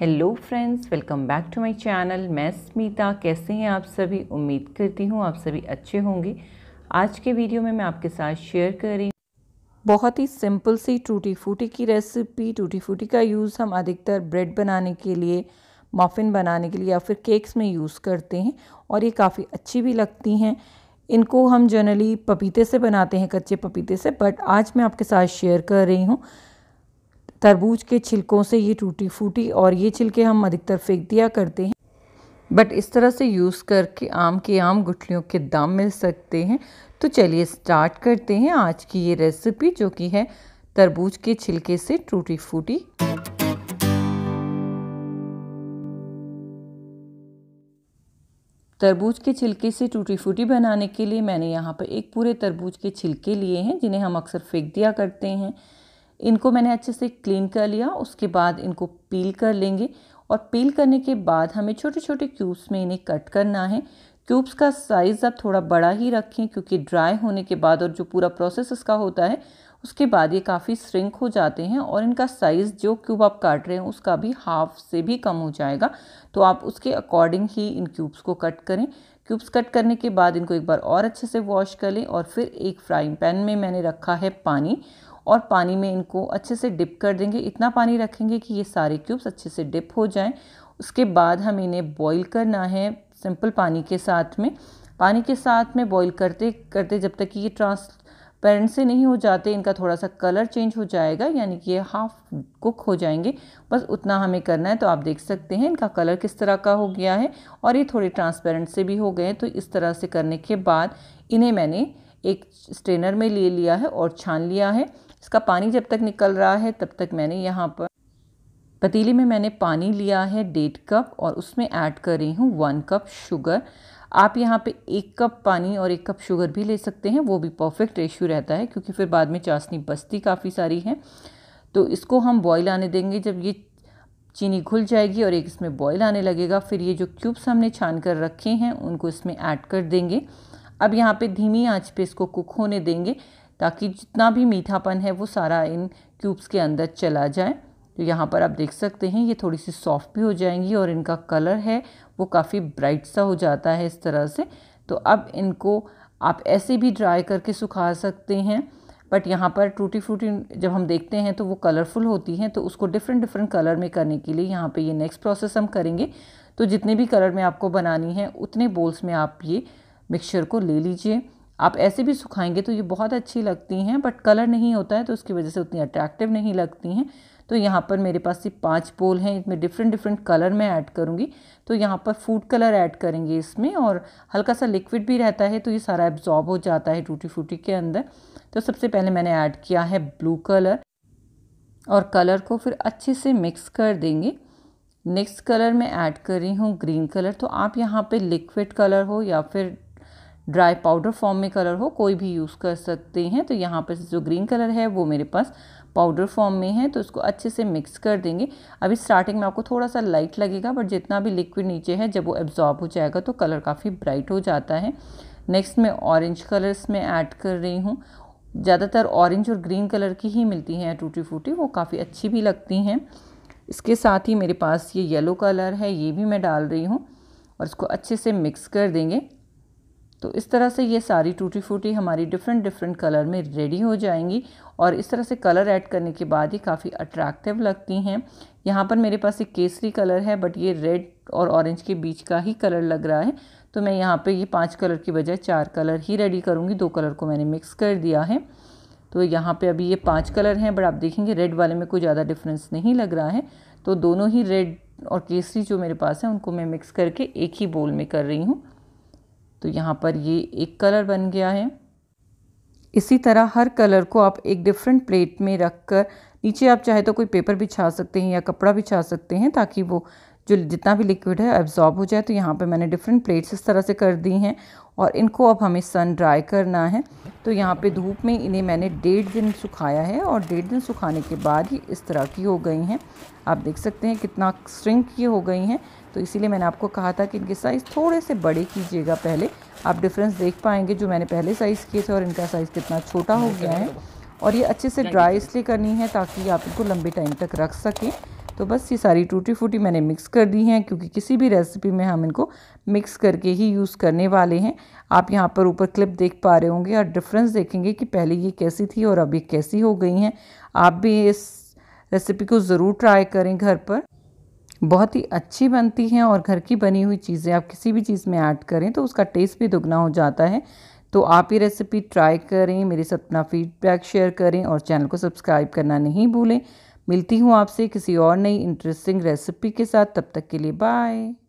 hello friends welcome back to my channel मैं स्मिता कैसे हैं आप सभी उम्मीद करती हूँ आप सभी अच्छे होंगे आज के वीडियो में मैं आपके साथ शेयर कर रही हूँ बहुत ही सिंपल सी टूटी फूटी की रेसिपी टूटी फूटी का यूज़ हम अधिकतर ब्रेड बनाने के लिए मफ़िन बनाने के लिए या फिर केक्स में यूज़ करते हैं और ये काफ़ी अच्छी भी लगती हैं इनको हम जनरली पपीते से बनाते हैं कच्चे पपीते से बट आज मैं आपके साथ शेयर कर रही हूँ तरबूज के छिलकों से ये टूटी फूटी और ये छिलके हम अधिकतर फेंक दिया करते हैं बट इस तरह से यूज़ करके आम के आम गुठलियों के दाम मिल सकते हैं तो चलिए स्टार्ट करते हैं आज की ये रेसिपी जो कि है तरबूज के छिलके से टूटी फूटी तरबूज के छिलके से टूटी फूटी बनाने के लिए मैंने यहाँ पर एक पूरे तरबूज के छिलके लिए हैं जिन्हें हम अक्सर फेंक दिया करते हैं इनको मैंने अच्छे से क्लीन कर लिया उसके बाद इनको पील कर लेंगे और पील करने के बाद हमें छोटे छोटे क्यूब्स में इन्हें कट करना है क्यूब्स का साइज़ आप थोड़ा बड़ा ही रखें क्योंकि ड्राई होने के बाद और जो पूरा प्रोसेस इसका होता है उसके बाद ये काफ़ी श्रिंक हो जाते हैं और इनका साइज़ जो क्यूब आप काट रहे हैं उसका भी हाफ से भी कम हो जाएगा तो आप उसके अकॉर्डिंग ही इन क्यूब्स को कट करें क्यूब्स कट करने के बाद इनको एक बार और अच्छे से वॉश कर लें और फिर एक फ्राइंग पैन में मैंने रखा है पानी और पानी में इनको अच्छे से डिप कर देंगे इतना पानी रखेंगे कि ये सारे क्यूब्स अच्छे से डिप हो जाएं उसके बाद हम इन्हें बॉईल करना है सिंपल पानी के साथ में पानी के साथ में बॉईल करते करते जब तक कि ये ट्रांसपेरेंट से नहीं हो जाते इनका थोड़ा सा कलर चेंज हो जाएगा यानी कि ये हाफ कुक हो जाएंगे बस उतना हमें करना है तो आप देख सकते हैं इनका कलर किस तरह का हो गया है और ये थोड़े ट्रांसपेरेंट से भी हो गए तो इस तरह से करने के बाद इन्हें मैंने एक स्ट्रेनर में ले लिया है और छान लिया है इसका पानी जब तक निकल रहा है तब तक मैंने यहाँ पर पतीली में मैंने पानी लिया है डेढ़ कप और उसमें ऐड कर रही हूँ वन कप शुगर आप यहाँ पे एक कप पानी और एक कप शुगर भी ले सकते हैं वो भी परफेक्ट रेशियो रहता है क्योंकि फिर बाद में चाशनी बस्ती काफ़ी सारी है तो इसको हम बॉईल आने देंगे जब ये चीनी घुल जाएगी और एक इसमें बॉईल आने लगेगा फिर ये जो क्यूब्स हमने छान कर रखे हैं उनको इसमें ऐड कर देंगे अब यहाँ पे धीमी आंच पे इसको कुक होने देंगे ताकि जितना भी मीठापन है वो सारा इन क्यूब्स के अंदर चला जाए तो यहाँ पर आप देख सकते हैं ये थोड़ी सी सॉफ्ट भी हो जाएंगी और इनका कलर है वो काफ़ी ब्राइट सा हो जाता है इस तरह से तो अब इनको आप ऐसे भी ड्राई करके सुखा सकते हैं बट यहाँ पर टूटी फ्रूटी जब हम देखते हैं तो वो कलरफुल होती हैं तो उसको डिफरेंट डिफरेंट कलर में करने के लिए यहाँ पे ये नेक्स्ट प्रोसेस हम करेंगे तो जितने भी कलर में आपको बनानी है उतने बोल्स में आप ये मिक्सचर को ले लीजिए आप ऐसे भी सुखाएंगे तो ये बहुत अच्छी लगती हैं बट कलर नहीं होता है तो उसकी वजह से उतनी अट्रैक्टिव नहीं लगती हैं तो यहाँ पर मेरे पास ये पांच पोल हैं इसमें डिफरेंट डिफरेंट कलर मैं ऐड करूँगी तो यहाँ पर फूड कलर ऐड करेंगे इसमें और हल्का सा लिक्विड भी रहता है तो ये सारा एब्जॉर्ब हो जाता है टूटी फूटी के अंदर तो सबसे पहले मैंने ऐड किया है ब्लू कलर और कलर को फिर अच्छे से मिक्स कर देंगे नेक्स्ट कलर मैं ऐड कर रही हूँ ग्रीन कलर तो आप यहाँ पे लिक्विड कलर हो या फिर ड्राई पाउडर फॉर्म में कलर हो कोई भी यूज़ कर सकते हैं तो यहाँ पर जो ग्रीन कलर है वो मेरे पास पाउडर फॉर्म में है तो इसको अच्छे से मिक्स कर देंगे अभी स्टार्टिंग में आपको थोड़ा सा लाइट लगेगा बट जितना भी लिक्विड नीचे है जब वो एब्जॉर्ब हो जाएगा तो कलर काफ़ी ब्राइट हो जाता है नेक्स्ट मैं ऑरेंज कलर्स में ऐड कर रही हूँ ज़्यादातर ऑरेंज और ग्रीन कलर की ही मिलती हैं टूटी फूटी वो काफ़ी अच्छी भी लगती हैं इसके साथ ही मेरे पास ये येलो कलर है ये भी मैं डाल रही हूँ और इसको अच्छे से मिक्स कर देंगे तो इस तरह से ये सारी टूटी फूटी हमारी डिफरेंट डिफरेंट कलर में रेडी हो जाएंगी और इस तरह से कलर ऐड करने के बाद ही काफ़ी अट्रैक्टिव लगती हैं यहाँ पर मेरे पास एक केसरी कलर है बट ये रेड और ऑरेंज के बीच का ही कलर लग रहा है तो मैं यहाँ पे ये पांच कलर की बजाय चार कलर ही रेडी करूँगी दो कलर को मैंने मिक्स कर दिया है तो यहाँ पर अभी ये पाँच कलर हैं बट आप देखेंगे रेड वाले में कोई ज़्यादा डिफरेंस नहीं लग रहा है तो दोनों ही रेड और केसरी जो मेरे पास है उनको मैं मिक्स करके एक ही बोल में कर रही हूँ तो यहाँ पर ये एक कलर बन गया है इसी तरह हर कलर को आप एक डिफरेंट प्लेट में रख कर नीचे आप चाहे तो कोई पेपर बिछा सकते हैं या कपड़ा बिछा सकते हैं ताकि वो जो जितना भी लिक्विड है एब्जॉर्ब हो जाए तो यहाँ पे मैंने डिफरेंट प्लेट्स इस तरह से कर दी हैं और इनको अब हमें सन ड्राई करना है तो यहाँ पे धूप में इन्हें मैंने डेढ़ दिन सुखाया है और डेढ़ दिन सुखाने के बाद ही इस तरह की हो गई हैं आप देख सकते हैं कितना स्ट्रिंक ये हो गई हैं तो इसीलिए मैंने आपको कहा था कि इनके साइज़ थोड़े से बड़े कीजिएगा पहले आप डिफरेंस देख पाएंगे जो मैंने पहले साइज़ किए थे और इनका साइज़ कितना छोटा हो गया है और ये अच्छे से ड्राई इसलिए करनी है ताकि आप इनको लंबे टाइम तक रख सकें तो बस ये सारी टूटी फूटी मैंने मिक्स कर दी हैं क्योंकि किसी भी रेसिपी में हम इनको मिक्स करके ही यूज़ करने वाले हैं आप यहाँ पर ऊपर क्लिप देख पा रहे होंगे और डिफरेंस देखेंगे कि पहले ये कैसी थी और अब ये कैसी हो गई हैं आप भी इस रेसिपी को ज़रूर ट्राई करें घर पर बहुत ही अच्छी बनती हैं और घर की बनी हुई चीज़ें आप किसी भी चीज़ में ऐड करें तो उसका टेस्ट भी दुगना हो जाता है तो आप ये रेसिपी ट्राई करें मेरे साथ अपना फीडबैक शेयर करें और चैनल को सब्सक्राइब करना नहीं भूलें मिलती हूँ आपसे किसी और नई इंटरेस्टिंग रेसिपी के साथ तब तक के लिए बाय